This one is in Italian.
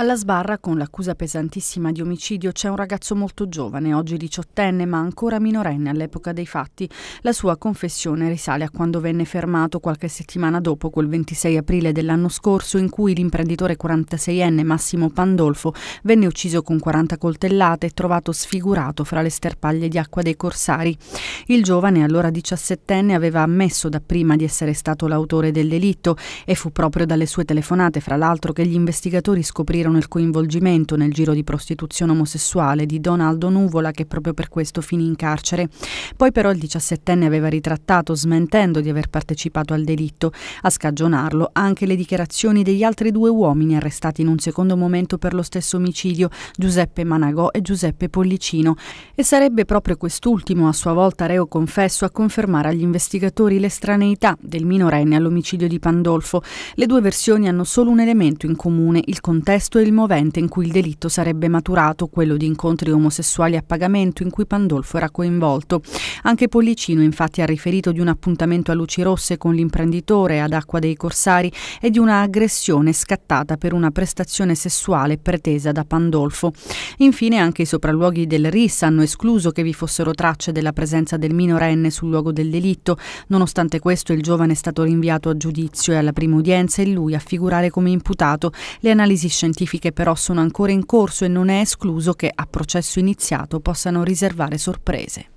Alla sbarra con l'accusa pesantissima di omicidio c'è un ragazzo molto giovane, oggi diciottenne ma ancora minorenne all'epoca dei fatti. La sua confessione risale a quando venne fermato qualche settimana dopo quel 26 aprile dell'anno scorso in cui l'imprenditore 46enne Massimo Pandolfo venne ucciso con 40 coltellate e trovato sfigurato fra le sterpaglie di acqua dei corsari. Il giovane, allora diciassettenne, aveva ammesso dapprima di essere stato l'autore del delitto e fu proprio dalle sue telefonate, fra l'altro, che gli investigatori scoprirono scoprirono il coinvolgimento nel giro di prostituzione omosessuale di Donaldo Nuvola che proprio per questo finì in carcere. Poi però il 17enne aveva ritrattato smentendo di aver partecipato al delitto. A scagionarlo anche le dichiarazioni degli altri due uomini arrestati in un secondo momento per lo stesso omicidio, Giuseppe Managò e Giuseppe Pollicino. E sarebbe proprio quest'ultimo a sua volta reo confesso a confermare agli investigatori l'estraneità del minorenne all'omicidio di Pandolfo. Le due versioni hanno solo un elemento in comune, il contesto questo il movente in cui il delitto sarebbe maturato, quello di incontri omosessuali a pagamento in cui Pandolfo era coinvolto. Anche Pollicino infatti ha riferito di un appuntamento a luci rosse con l'imprenditore ad Acqua dei Corsari e di una aggressione scattata per una prestazione sessuale pretesa da Pandolfo. Infine anche i sopralluoghi del RIS hanno escluso che vi fossero tracce della presenza del minorenne sul luogo del delitto. Nonostante questo il giovane è stato rinviato a giudizio e alla prima udienza e lui a figurare come imputato. Le analisi scientifiche Rettifiche però sono ancora in corso e non è escluso che a processo iniziato possano riservare sorprese.